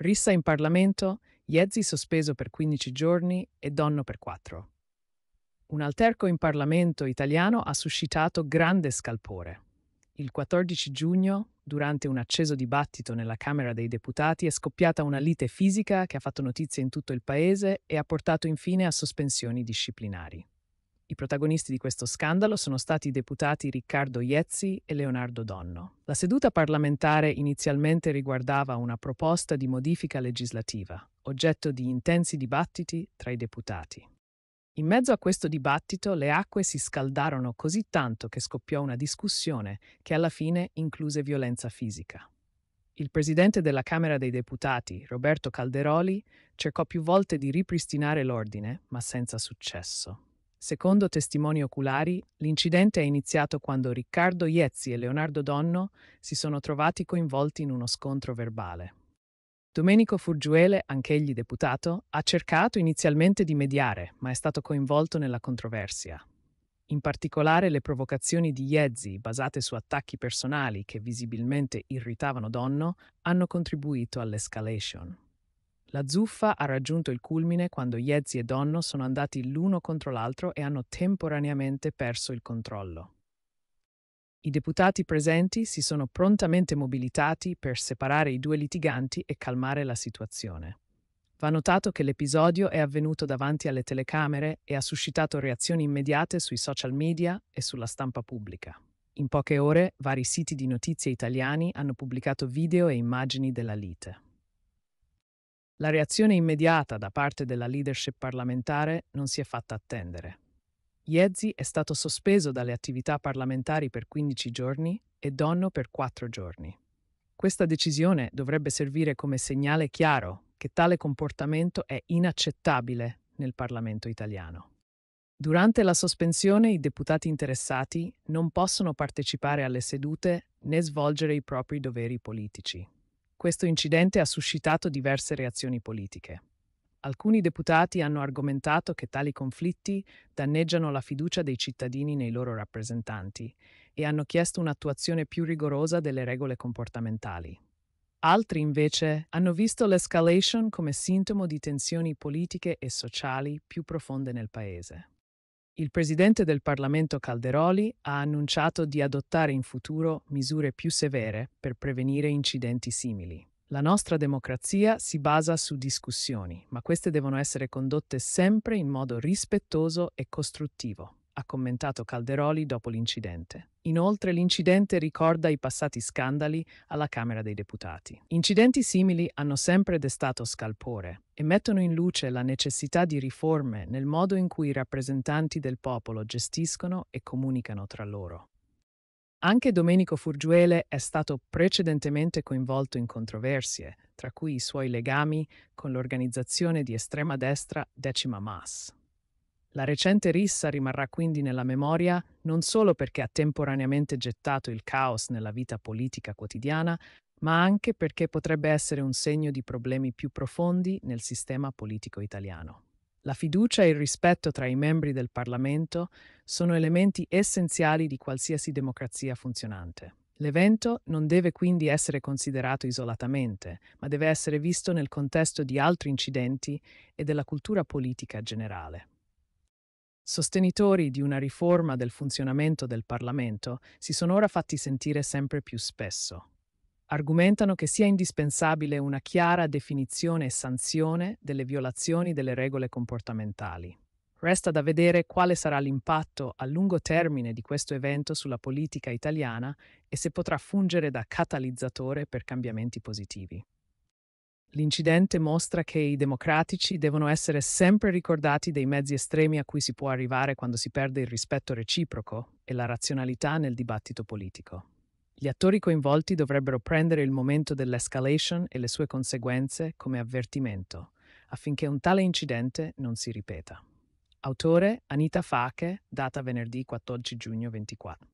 Rissa in Parlamento, Jezzi sospeso per 15 giorni e Donno per 4. Un alterco in Parlamento italiano ha suscitato grande scalpore. Il 14 giugno, durante un acceso dibattito nella Camera dei Deputati, è scoppiata una lite fisica che ha fatto notizia in tutto il Paese e ha portato infine a sospensioni disciplinari. I protagonisti di questo scandalo sono stati i deputati Riccardo Iezzi e Leonardo Donno. La seduta parlamentare inizialmente riguardava una proposta di modifica legislativa, oggetto di intensi dibattiti tra i deputati. In mezzo a questo dibattito le acque si scaldarono così tanto che scoppiò una discussione che alla fine incluse violenza fisica. Il presidente della Camera dei Deputati, Roberto Calderoli, cercò più volte di ripristinare l'ordine, ma senza successo. Secondo testimoni oculari, l'incidente è iniziato quando Riccardo Iezzi e Leonardo Donno si sono trovati coinvolti in uno scontro verbale. Domenico Furgiuele, anch'egli deputato, ha cercato inizialmente di mediare, ma è stato coinvolto nella controversia. In particolare le provocazioni di Iezzi, basate su attacchi personali che visibilmente irritavano Donno, hanno contribuito all'escalation. La zuffa ha raggiunto il culmine quando Yezzi e Donno sono andati l'uno contro l'altro e hanno temporaneamente perso il controllo. I deputati presenti si sono prontamente mobilitati per separare i due litiganti e calmare la situazione. Va notato che l'episodio è avvenuto davanti alle telecamere e ha suscitato reazioni immediate sui social media e sulla stampa pubblica. In poche ore vari siti di notizie italiani hanno pubblicato video e immagini della lite. La reazione immediata da parte della leadership parlamentare non si è fatta attendere. Yezzi è stato sospeso dalle attività parlamentari per 15 giorni e Donno per 4 giorni. Questa decisione dovrebbe servire come segnale chiaro che tale comportamento è inaccettabile nel Parlamento italiano. Durante la sospensione i deputati interessati non possono partecipare alle sedute né svolgere i propri doveri politici. Questo incidente ha suscitato diverse reazioni politiche. Alcuni deputati hanno argomentato che tali conflitti danneggiano la fiducia dei cittadini nei loro rappresentanti e hanno chiesto un'attuazione più rigorosa delle regole comportamentali. Altri invece hanno visto l'escalation come sintomo di tensioni politiche e sociali più profonde nel Paese. Il presidente del Parlamento Calderoli ha annunciato di adottare in futuro misure più severe per prevenire incidenti simili. La nostra democrazia si basa su discussioni, ma queste devono essere condotte sempre in modo rispettoso e costruttivo ha commentato Calderoli dopo l'incidente. Inoltre l'incidente ricorda i passati scandali alla Camera dei Deputati. Incidenti simili hanno sempre destato scalpore e mettono in luce la necessità di riforme nel modo in cui i rappresentanti del popolo gestiscono e comunicano tra loro. Anche Domenico Furgiuele è stato precedentemente coinvolto in controversie, tra cui i suoi legami con l'organizzazione di estrema destra Decima Mas. La recente rissa rimarrà quindi nella memoria non solo perché ha temporaneamente gettato il caos nella vita politica quotidiana, ma anche perché potrebbe essere un segno di problemi più profondi nel sistema politico italiano. La fiducia e il rispetto tra i membri del Parlamento sono elementi essenziali di qualsiasi democrazia funzionante. L'evento non deve quindi essere considerato isolatamente, ma deve essere visto nel contesto di altri incidenti e della cultura politica generale. Sostenitori di una riforma del funzionamento del Parlamento si sono ora fatti sentire sempre più spesso. Argomentano che sia indispensabile una chiara definizione e sanzione delle violazioni delle regole comportamentali. Resta da vedere quale sarà l'impatto a lungo termine di questo evento sulla politica italiana e se potrà fungere da catalizzatore per cambiamenti positivi. L'incidente mostra che i democratici devono essere sempre ricordati dei mezzi estremi a cui si può arrivare quando si perde il rispetto reciproco e la razionalità nel dibattito politico. Gli attori coinvolti dovrebbero prendere il momento dell'escalation e le sue conseguenze come avvertimento, affinché un tale incidente non si ripeta. Autore Anita Fache, data venerdì 14 giugno 24.